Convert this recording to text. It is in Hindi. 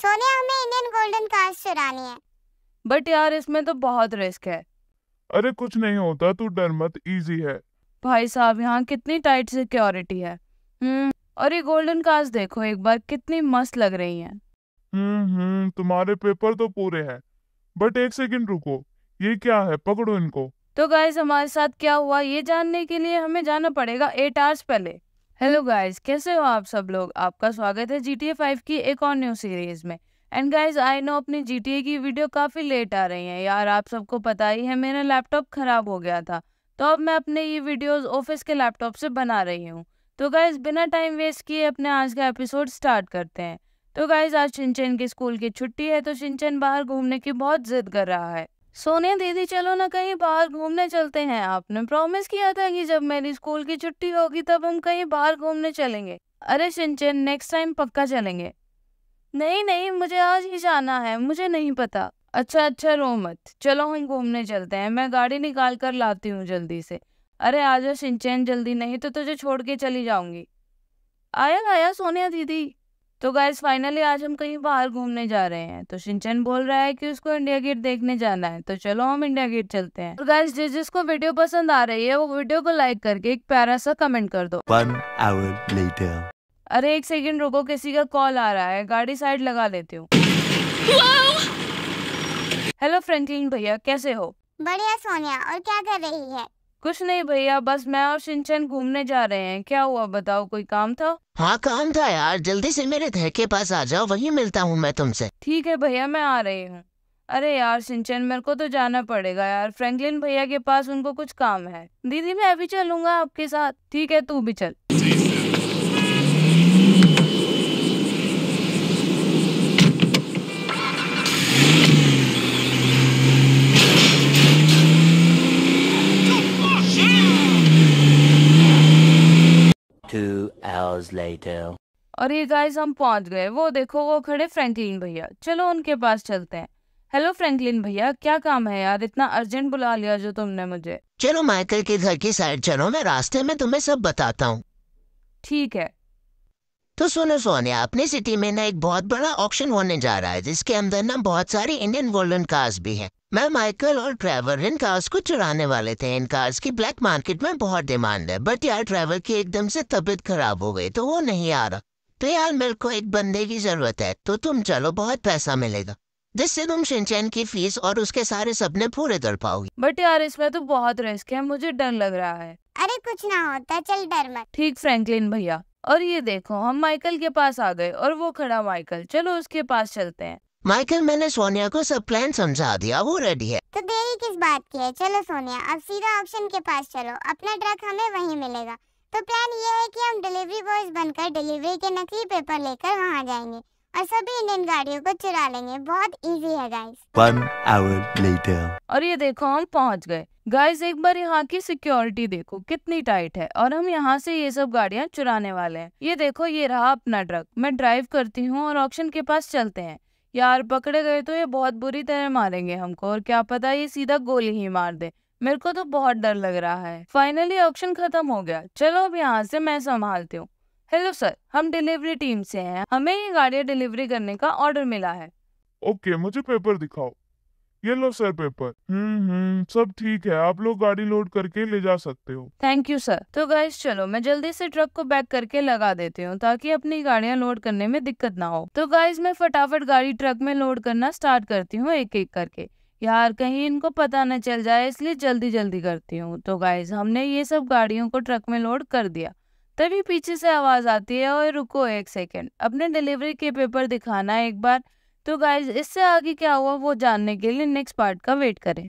सोनिया हमें इंडियन गोल्डन कार्स चुरानी है बट यार इसमें तो बहुत रिस्क है अरे कुछ नहीं होता तू डर मत इजी है भाई साहब यहाँ कितनी टाइट सिक्योरिटी है हम्म और ये गोल्डन कार्स देखो एक बार कितनी मस्त लग रही हैं हम्म, हम्म तुम्हारे पेपर तो पूरे हैं बट एक सेकंड रुको ये क्या है पकड़ो इनको तो गाइस हमारे साथ क्या हुआ ये जानने के लिए हमें जाना पड़ेगा एट आवर्स पहले हेलो गाइस कैसे हो आप सब लोग आपका स्वागत है जी टी ए फाइव की एक और न्यू सीरीज़ में एंड गाइस आई नो अपनी जी टी ए की वीडियो काफ़ी लेट आ रही है यार आप सबको पता ही है मेरा लैपटॉप ख़राब हो गया था तो अब मैं अपने ये वीडियोस ऑफिस के लैपटॉप से बना रही हूँ तो गाइस बिना टाइम वेस्ट किए अपने आज का एपिसोड स्टार्ट करते हैं तो गाइज़ आज शिनचैन के स्कूल की छुट्टी है तो शिनचैन बाहर घूमने की बहुत ज़िद कर रहा है सोनिया दीदी चलो ना कहीं बाहर घूमने चलते हैं आपने प्रॉमिस किया था कि जब मेरी स्कूल की छुट्टी होगी तब हम कहीं बाहर घूमने चलेंगे अरे सिंचन नेक्स्ट टाइम पक्का चलेंगे नहीं नहीं मुझे आज ही जाना है मुझे नहीं पता अच्छा अच्छा रो मत चलो हम घूमने चलते हैं मैं गाड़ी निकाल कर लाती हूँ जल्दी से अरे आ जाओ सिंचन जल्दी नहीं तो तुझे छोड़ के चली जाऊंगी आया आया सोनिया दीदी तो गाइज फाइनली आज हम कहीं बाहर घूमने जा रहे हैं तो सिंचन बोल रहा है कि उसको इंडिया गेट देखने जाना है तो चलो हम इंडिया गेट चलते हैं और गाइज जिस जिसको वीडियो पसंद आ रही है वो वीडियो को लाइक करके एक प्यारा सा कमेंट कर दो अरे एक सेकंड रुको किसी का कॉल आ रहा है गाड़ी साइड लगा लेती हूँ हेलो फ्रेंकलिन भैया कैसे हो बढ़िया सोनिया और क्या कर रही है कुछ नहीं भैया बस मैं और सिंचन घूमने जा रहे हैं क्या हुआ बताओ कोई काम था हाँ काम था यार जल्दी से मेरे घर के पास आ जाओ वहीं मिलता हूँ मैं तुमसे ठीक है भैया मैं आ रही हूँ अरे यार सिंचन मेरे को तो जाना पड़ेगा यार फ्रैंकलिन भैया के पास उनको कुछ काम है दीदी मैं अभी चलूंगा आपके साथ ठीक है तू भी चल आवर्स लेटर और ये गाइस हम पहुंच गए वो देखो वो खड़े फ्रैंकलिन भैया चलो उनके पास चलते हैं हेलो फ्रैंकलिन भैया क्या काम है यार इतना अर्जेंट बुला लिया जो तुमने मुझे चलो माइकल के घर की साइड चलो मैं रास्ते में तुम्हें सब बताता हूँ ठीक है तो सुनो सोनिया अपने सिटी में ना एक बहुत बड़ा ऑक्शन होने जा रहा है जिसके अंदर ना बहुत सारी इंडियन गोल्डन कार्स भी हैं मैं माइकल और ट्रेवर इन कार्स को चुराने वाले थे इन कार्स की ब्लैक मार्केट में बहुत डिमांड है बट यार ट्रेवर की एकदम से तबीयत खराब हो गई तो वो नहीं आ रहा तो यार मेरे को एक बंदे की जरूरत है तो तुम चलो बहुत पैसा मिलेगा जिससे तुम शिनचैन की फीस और उसके सारे सपने पूरे कर पाओगी बट यार इसमें तो बहुत रिस्क है मुझे डर लग रहा है अरे कुछ ना होता चल डर मत ठीक फ्रैंकलिन भैया और ये देखो हम माइकल के पास आ गए और वो खड़ा माइकल चलो उसके पास चलते हैं माइकल मैंने सोनिया को सब प्लान समझा दिया वो रेडी है तो देरी किस बात की है चलो सोनिया अब सीधा ऑप्शन के पास चलो अपना ट्रक हमें वहीं मिलेगा तो प्लान ये है कि हम डिलीवरी बॉयज बनकर डिलीवरी के नकली पेपर लेकर वहाँ जाएंगे और सभी इंडियन गाड़ियों को चुरा लेंगे बहुत इजी है गाइस और ये देखो हम पहुँच गए गाइस एक बार यहाँ की सिक्योरिटी देखो कितनी टाइट है और हम यहाँ से ये सब गाड़ियाँ चुराने वाले हैं ये देखो ये रहा अपना ट्रक मैं ड्राइव करती हूँ और ऑप्शन के पास चलते हैं यार पकड़े गए तो ये बहुत बुरी तरह मारेंगे हमको और क्या पता ये सीधा गोली ही मार दे मेरे को तो बहुत डर लग रहा है फाइनली ऑप्शन खत्म हो गया चलो अब यहाँ से मैं संभालती हूँ हेलो सर हम डिलीवरी टीम से हैं हमें ये गाड़ियाँ डिलीवरी करने का ऑर्डर मिला है ओके okay, मुझे पेपर दिखाओ ये लो सर पेपर हम्म हम्म सब ठीक है आप लोग गाड़ी लोड करके ले जा सकते हो थैंक यू सर तो गाइस चलो मैं जल्दी से ट्रक को बैक करके लगा देती हूँ ताकि अपनी गाड़ियाँ लोड करने में दिक्कत ना हो तो गाइस मैं फटाफट गाड़ी ट्रक में लोड करना स्टार्ट करती हूँ एक एक करके यार कहीं इनको पता न चल जाए इसलिए जल्दी जल्दी करती हूँ तो गाइज हमने ये सब गाड़ियों को ट्रक में लोड कर दिया तभी पीछे से आवाज़ आती है और रुको एक सेकेंड अपने डिलीवरी के पेपर दिखाना एक बार तो गाइज इससे आगे क्या हुआ वो जानने के लिए नेक्स्ट पार्ट का वेट करें